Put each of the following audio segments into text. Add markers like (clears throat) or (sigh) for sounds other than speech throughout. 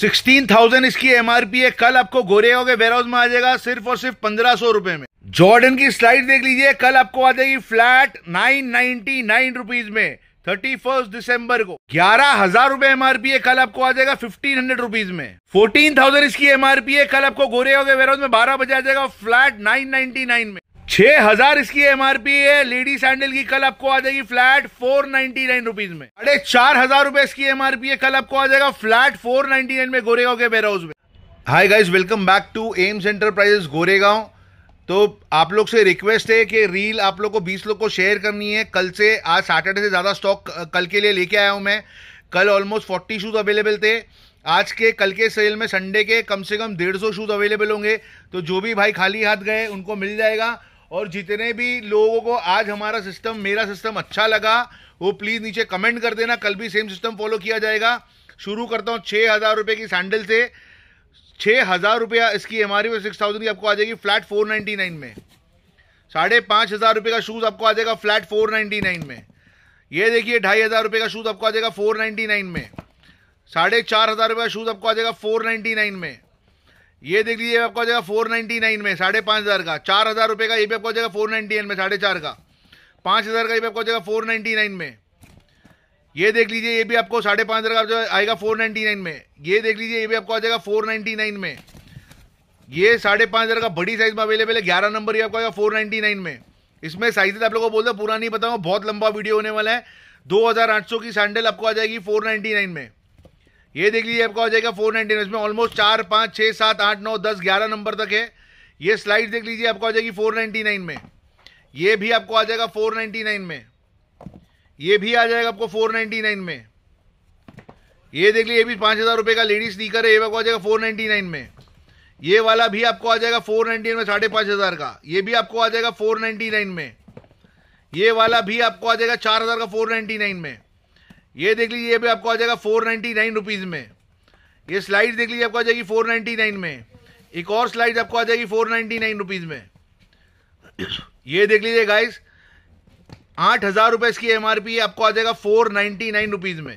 Sixteen thousand इसकी M R P है कल आपको गोरेओ के वेयरहाउस में आ जाएगा सिर्फ और सिर्फ पंद्रह सौ रुपए में जॉर्डन की स्लाइड देख लीजिए कल आपको आ जाएगी flat nine ninety nine rupees में थर्टी फर्स्ट दिसंबर को ग्यारह हजार रुपए पी है कल आपको आ जाएगा फिफ्टीन हंड्रेड रुपीज में फोर्टीन थाउजेंड इसकी एम आर पी है कल आपको गोरेओ के वेयरहाउस में बारह बजे आ जाएगा फ्लैट नाइन नाइनटी नाइन में छह हजार इसकी एमआरपी है लेडी सैंडल की कल आपको आ जाएगी flat four ninety nine rupees में अरे चार हजार रुपए इसकी पी है कल आपको आ जाएगा फ्लैट फोर नाइनटी नाइन में गोरेगांव के वेयरहाउस में hi guys welcome back to Aims Enterprises Goregaon तो आप लोग से रिक्वेस्ट है कि रील आप लोग को बीस लोग को शेयर करनी है कल से आज सैटरडे से ज़्यादा स्टॉक कल के लिए लेके आया हूँ मैं कल ऑलमोस्ट फोर्टी शूज़ अवेलेबल थे आज के कल के सेल में संडे के कम से कम डेढ़ सौ शूज़ अवेलेबल होंगे तो जो भी भाई खाली हाथ गए उनको मिल जाएगा और जितने भी लोगों को आज हमारा सिस्टम मेरा सिस्टम अच्छा लगा वो प्लीज़ नीचे कमेंट कर देना कल भी सेम सिस्टम फॉलो किया जाएगा शुरू करता हूँ छः हज़ार रुपये की सैंडल से छः हज़ार रुपया इसकी एम आर सिक्स थाउजेंड की आपको आ जाएगी फ्लैट फोर नाइन्टी नाइन में साढ़े पाँच हज़ार रुपये का शूज़ आपको आ जाएगा फ्लैट फोर नाइन्टी नाइन में ये देखिए ढाई हज़ार रुपये का शूज़ आपको आ जाएगा फोर नाइन्टी नाइन में साढ़े चार हज़ार रुपये का शूज़ आपको आ जाएगा फोर नाइन्टी नाइन में ये देख लीजिए आपको आ जाएगा फोर नाइन्टी नाइन में साढ़े पाँच हज़ार का चार हज़ार रुपये का ये भी आपको आ जाएगा फोर नाइन्टी नाइन में साढ़े चार का पाँच हज़ार का ये भी आपको आ जाएगा फोर नाइन्टी नाइन में ये देख लीजिए ये भी आपको साढ़े पाँच हज़ार का जो आएगा फोर नाइन्टी नाइन में ये देख लीजिए ये भी आपको आ जाएगा फोर नाइनटी नाइन में ये साढ़े पाँच हज़ार का बड़ी साइज़ में अवेलेबल है ग्यारह नंबर ये आपको आएगा फोर नाइन्टी नाइन में इसमें साइज आप लोगों को बोलते हैं पूरा नहीं बताऊँगा बहुत लंबा वीडियो होने वाला है दो हज़ार आठ सौ की सैंडल आपको आ जाएगी फोर नाइन्टी नाइन में ये देख लीजिए आपका हो जाएगा फोर नाइनटी इसमें ऑलमोस्ट चार पाँच छः सात आठ नौ दस ग्यारह नंबर तक है ये स्लाइड देख लीजिए आपका हो जाएगी फोर नाइन्टी नाइन में ये भी आपको आ जाएगा फोर नाइन्टी नाइन में ये भी आ जाएगा आपको फोर नाइन्टी नाइन में ये देख लीजिए ये भी पाँच हज़ार रुपये का लेडीज स्नीकर है ये आपको आ जाएगा फोर नाइन्टी नाइन में ये वाला भी आपको आ जाएगा फोर नाइन्टी में साढ़े पाँच हज़ार का ये भी आपको आ जाएगा फोर नाइन्टी नाइन में ये वाला भी आपको आ जाएगा चार हज़ार का फोर नाइन्टी नाइन में ये देख लीजिए ये भी आपको आ जाएगा फोर नाइन्टी नाइन रुपीज़ में ये स्लाइड देख लीजिए आपको आ जाएगी फोर नाइन्टी नाइन में एक और स्लाइड आपको आ जाएगी फोर नाइन्टी नाइन रुपीज़ में ये देख लीजिए गाइस आठ हज़ार रुपये इसकी एम आर पी आपको आ जाएगा फोर नाइन्टी नाइन रुपीज़ में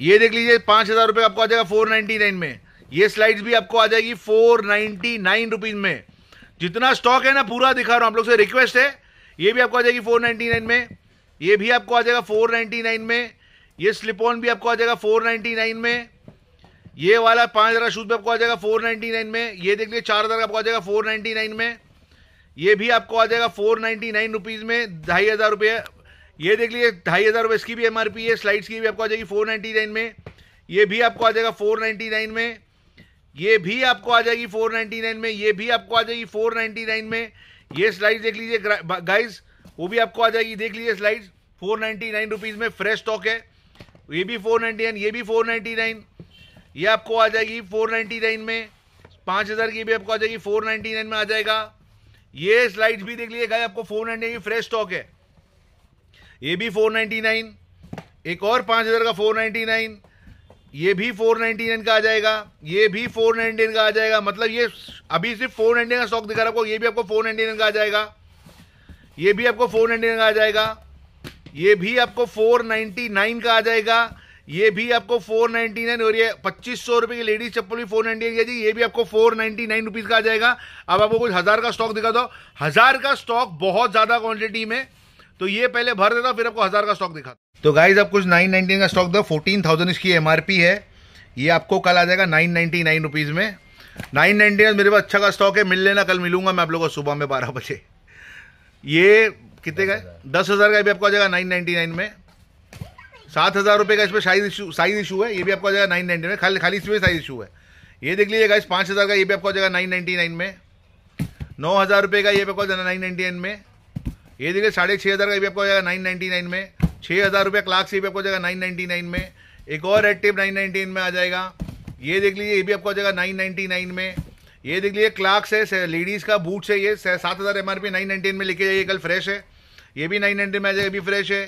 ये देख लीजिए पाँच हज़ार रुपये आपको आ जाएगा फोर नाइन्टी नाइन में ये स्लाइड्स भी आपको आ जाएगी फोर नाइन्टी नाइन रुपीज़ में जितना स्टॉक है ना पूरा दिखा रहा हूँ आप लोग से रिक्वेस्ट है ये भी आपको आ जाएगी फोर नाइन्टी नाइन में ये भी आपको आ जाएगा 499 में ये स्लिप ऑन भी आपको आ जाएगा 499 में ये वाला पाँच हज़ार शूज़ भी आपको आ जाएगा 499 में ये देख लीजिए चार हज़ार का आपको आ जाएगा 499 में ये भी आपको आ जाएगा 499 रुपीज़ में ढाई हज़ार रुपये ये देख लीजिए ढाई हज़ार रुपये इसकी भी एम है स्लाइड्स की भी आपको आ जाएगी फोर में ये भी आपको आ जाएगा फोर में ये भी आपको आ जाएगी 499 में ये भी आपको आ जाएगी 499 में ये स्लाइड देख लीजिए गाइस वो भी आपको आ जाएगी देख लीजिए स्लाइड फोर नाइन्टी में फ्रेश स्टॉक है ये भी फोर ये भी फोर ये आपको आ जाएगी फोर में पाँच हज़ार की भी आपको आ जाएगी फोर नाइन्टी नाइन में आ जाएगा ये स्लाइड्स भी देख लीजिए आपको फोर नाइन्टी फ्रेश स्टॉक है ये भी फोर नाइन्टी नाइन एक और पाँच हज़ार का फोर नाइन्टी नाइन ये भी फोर नाइन्टी नाइन का आ जाएगा ये भी फोर नाइन्टी नाइन का आ जाएगा मतलब ये अभी सिर्फ फोर नाइन्टी का स्टॉक दिखा रहा आपको ये भी आपको फोर नाइन्टी नाइन का आ जाएगा ये भी आपको फोर नाइनटी का आ जाएगा ये भी आपको फोर नाइनटी नाइन का आ जाएगा ये भी आपको फोर नाइनटी नाइन और ये पच्चीस सौ रुपए की लेडीज चप्पल भी फोर नाइनटी नाइन जी ये भी आपको फोर नाइनटी नाइन रुपीज़ का आ जाएगा अब आपको कुछ हज़ार का स्टॉक दिखा दो हज़ार का स्टॉक बहुत ज़्यादा क्वांटिटी में तो ये पहले भर देता फिर आपको हज़ार का स्टॉक दिखा तो गाइज आप कुछ नाइन नाइनटीन का स्टॉक दो फोर्टीन थाउजेंड इसकी एम है ये आपको कल आ जाएगा नाइन नाइनटी नाइन रुपीज़ में नाइन नाइनटी नाइन मेरे पास अच्छा का स्टॉक है मिल लेना कल मिलूंगा मैं आप लोगों को सुबह में बारह बजे ये कितने का दस हज़ार का भी आपको आ जाएगा नाइन नाइन्टी नाइन में सात हज़ार रुपये का इसमें साइज इशू साइज इशू है ये भी आपको आ जाएगा नाइन नाइन्टी में खाली खाली इसमें साइज इशू है ये देख लीजिएगा इस पाँच हज़ार का ये भी आपको आ जाएगा नाइन नाइन्टी नाइन में नौ हज़ार रुपये का ये भी आपको आ जाएगा नाइन नाइन्टी नाइन में ये देखिए साढ़े छः हज़ार का ये भी आपको आ जाएगा नाइन नाइन्टी नाइन में छः हज़ार रुपये क्लाक से भी आपको आ जाएगा नाइन नाइनटी नाइन में एक और Red Tape nine ninety nine में आ जाएगा ये देख लीजिए ये भी आपको आ जाएगा नाइन नाइनटी नाइन में ये देख लीजिए क्लाक्स है लेडीज का बूट्स है ये सात हज़ार M R P nine nineteen में लेके जाइए कल फ्रेश है ये भी नाइन नाइनटीन में आ जाएगा भी फ्रेश है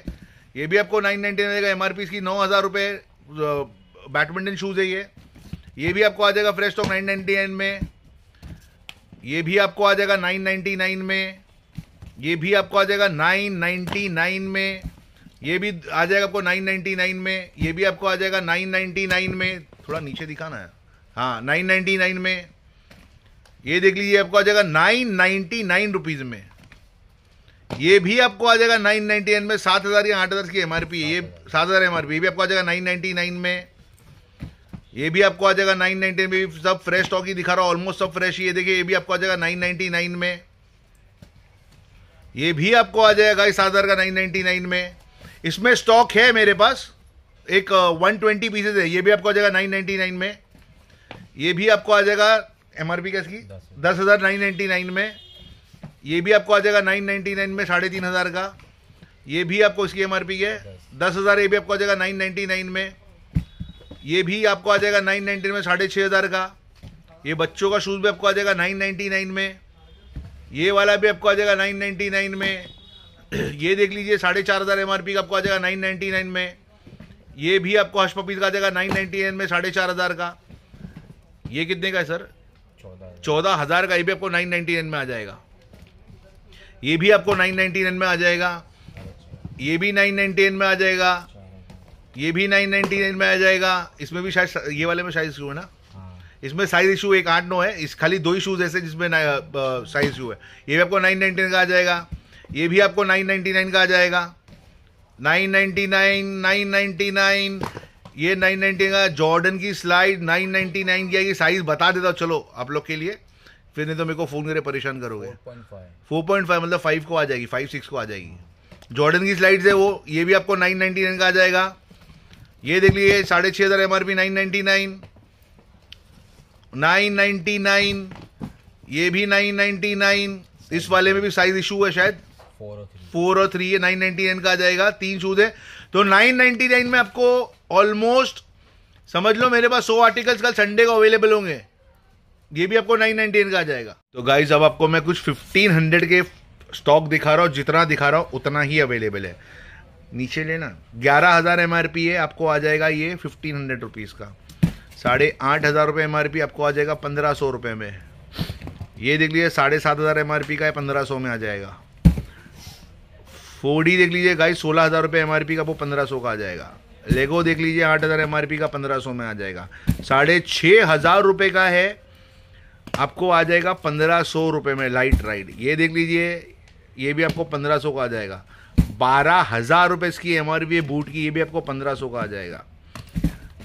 ये भी आपको नाइन नाइनटीन में आएगा एम आर पी इसकी नौ हज़ार रुपये बैडमिंटन शूज़ है ये ये भी आपको आ जाएगा fresh stock nine ninety nine में ये भी आपको आ जाएगा नाइन नाइन्टी नाइन में ये भी आपको आ जाएगा नाइन नाइन्टी नाइन में ये भी आ जाएगा आपको नाइन नाइन्टी नाइन में ये भी आपको आ जाएगा नाइन नाइन्टी नाइन में थोड़ा नीचे दिखाना है हाँ नाइन नाइन्टी नाइन में ये देख लीजिए आपको आ जाएगा नाइन नाइन्टी नाइन रुपीज़ में ये भी आपको आ जाएगा नाइन नाइन्टी नाइन में सात हज़ार या आठ हज़ार की एम आर पी ये सात हज़ार एम आर पी ये भी आपको आ जाएगा नाइन नाइन्टी नाइन में ये भी आपको आ जाएगा नाइन नाइन्टी में भी सब फ्रेश स्टॉक ही दिखा रहा हूँ ऑलमोस्ट सब फ्रेश ये देखिए ये भी आपको आ जाएगा नाइन नाइन्टी नाइन में ये भी आपको आ जाएगा सात हज़ार का नाइन नाइन्टी नाइन में इसमें स्टॉक है मेरे पास एक वन ट्वेंटी पीसेज है ये भी आपको आ जाएगा नाइन नाइन्टी नाइन में ये भी आपको आ जाएगा एम आर पी क्या इसकी दस हज़ार नाइन नाइन्टी नाइन में ये भी आपको आ जाएगा नाइन नाइन्टी नाइन में साढ़े तीन हज़ार का ये भी आपको इसकी एम आर पी है दस हज़ार ये भी आपको आ जाएगा नाइन नाइन्टी नाइन में ये भी आपको आ जाएगा नाइन नाइन्टी में साढ़े छः हज़ार का ये बच्चों का शूज़ भी आपको आ जाएगा नाइन नाइन्टी नाइन में ये वाला भी आपको आ जाएगा नाइन नाइन्टी नाइन में (clears throat) ये देख लीजिए साढ़े चार हज़ार एम आर पी का आपको आ जाएगा नाइन नाइन्टी नाइन में ये भी आपको हश पपीज का आ जाएगा नाइन नाइन्टी नाइन में साढ़े चार हज़ार का ये कितने का है सर चौदह हज़ार का ये e भी आपको नाइन नाइनटी नाइन में आ जाएगा ये भी आपको नाइन नाइनटी नाइन में आ जाएगा ये भी नाइन नाइनटी नाइन में आ जाएगा ये भी नाइन नाइनटी नाइन में आ जाएगा इसमें भी शायद ये वाले में शायद इशू है ना हाँ। इसमें साइज इशू एक आठ नौ है इस खाली दो इशूज ऐसे जिसमें साइज इशू है ये भी आपको नाइन नाइनटी नाइन का आ जाएगा ये भी आपको नाइन नाइनटी नाइन का आ जाएगा nine ninety nine nine ninety nine ये 990 का जॉर्डन की स्लाइड 999 की आएगी साइज बता देता चलो आप लोग के लिए फिर नहीं तो मेरे को फ़ोन करे परेशान करोगे 4.5 मतलब 5 को आ जाएगी 5 6 को आ जाएगी जॉर्डन की स्लाइड है वो ये भी आपको 999 का आ जाएगा ये देख लीजिए साढ़े छः हज़ार M R P nine ninety nine nine ninety nine ये भी नाइन नाइन्टी नाइन इस वाले में भी साइज इशू है शायद फोर और थ्री ये नाइन नाइन्टी नाइन का आ जाएगा तीन शूज है तो नाइन नाइन्टी नाइन में आपको ऑलमोस्ट समझ लो मेरे पास सौ आर्टिकल्स कल संडे को अवेलेबल होंगे ये भी आपको नाइन नाइनटी का आ जाएगा तो गाइज अब आपको मैं कुछ फिफ्टीन हंड्रेड के स्टॉक दिखा रहा हूँ जितना दिखा रहा हूँ उतना ही अवेलेबल है नीचे लेना ग्यारह हज़ार एम है आपको आ जाएगा ये फिफ्टीन हंड्रेड रुपीज़ का साढ़े आठ हज़ार रुपये एम आपको आ जाएगा पंद्रह सौ रुपये में ये देख लीजिए साढ़े सात हज़ार एम का है पंद्रह सौ में आ जाएगा फोर देख लीजिए गाइज सोलह हज़ार रुपये एम का वो पंद्रह सौ का आ जाएगा लेगो देख लीजिए आठ हज़ार एम का पंद्रह सौ में आ जाएगा साढ़े छः हज़ार रुपये का है आपको आ जाएगा पंद्रह सौ रुपये में लाइट राइड ये देख लीजिए ये भी आपको पंद्रह सौ का आ जाएगा बारह हज़ार रुपये इसकी एम आर पी बूट की ये भी आपको पंद्रह सौ का आ जाएगा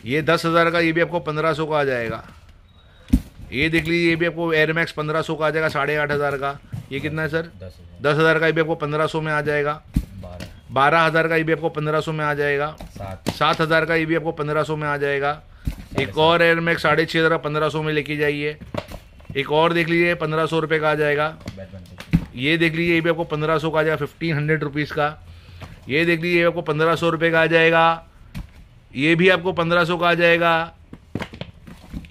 ये दस हज़ार का ये भी आपको पंद्रह सौ का आ जाएगा ये देख लीजिए ये भी आपको एयरमैक्स पंद्रह सौ का आ जाएगा साढ़े आठ हज़ार का ये कितना है सर दस हज़ार का ये भी आपको पंद्रह सौ में आ जाएगा बारह हज़ार का ये भी आपको पंद्रह सौ में आ जाएगा सात हज़ार का ये भी आपको पंद्रह सौ में आ जाएगा एक और एयर मैक्स साढ़े छः हज़ार पंद्रह सौ में लेके जाइए एक और देख लीजिए पंद्रह सौ रुपये का आ जाएगा ये देख लीजिए ये भी आपको पंद्रह सौ का आ जाएगा फिफ्टीन हंड्रेड रुपीज़ का ये देख लीजिए ये आपको पंद्रह सौ रुपये का आ जाएगा ये भी आपको पंद्रह सौ का आ जाएगा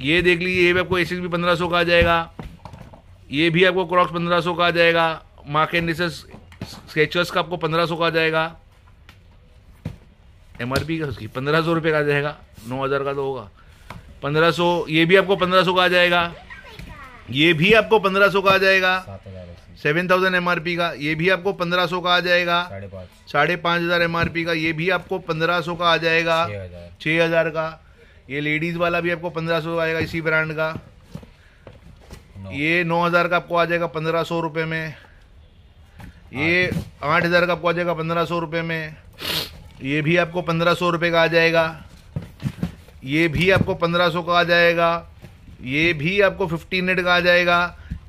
ये देख लीजिए ये भी आपको ए भी पंद्रह सौ का आ जाएगा ये भी आपको क्रॉक्स पंद्रह सौ का आ जाएगा मार्केट स्केचर्स का आपको पंद्रह सौ का आ जाएगा एम आर पी का उसकी पंद्रह सौ रुपये का आ जाएगा नौ हज़ार का तो होगा पंद्रह सौ ये भी आपको पंद्रह सौ का आ जाएगा ये भी आपको पंद्रह सौ का आ जाएगा सेवन थाउजेंड एम का ये भी आपको पंद्रह सौ का आ जाएगा साढ़े पाँच हज़ार एम का ये भी आपको पंद्रह सौ का आ जाएगा छः हज़ार का ये लेडीज़ वाला भी आपको पंद्रह सौ आएगा इसी ब्रांड का ये नौ हज़ार का आपको आ जाएगा पंद्रह सौ रुपये में ये आठ हज़ार का आपको आ जाएगा पंद्रह सौ रुपये में ये भी आपको पंद्रह सौ रुपये का आ जाएगा ये भी आपको पंद्रह सौ का आ जाएगा ये भी आपको फिफ्टीन हंड्रेड का आ जाएगा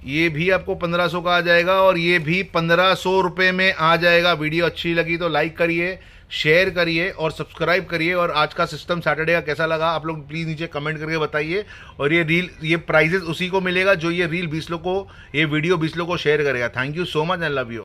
ये भी आपको पंद्रह सौ का आ जाएगा और ये भी पंद्रह सौ रुपये में आ जाएगा वीडियो अच्छी लगी तो लाइक करिए शेयर करिए और सब्सक्राइब करिए और आज का सिस्टम सैटरडे का कैसा लगा आप लोग प्लीज़ नीचे कमेंट करके बताइए और ये रील ये प्राइजेस उसी को मिलेगा जो ये रील बीस लोग को ये वीडियो बीस लोग को शेयर करेगा thank you so much and love you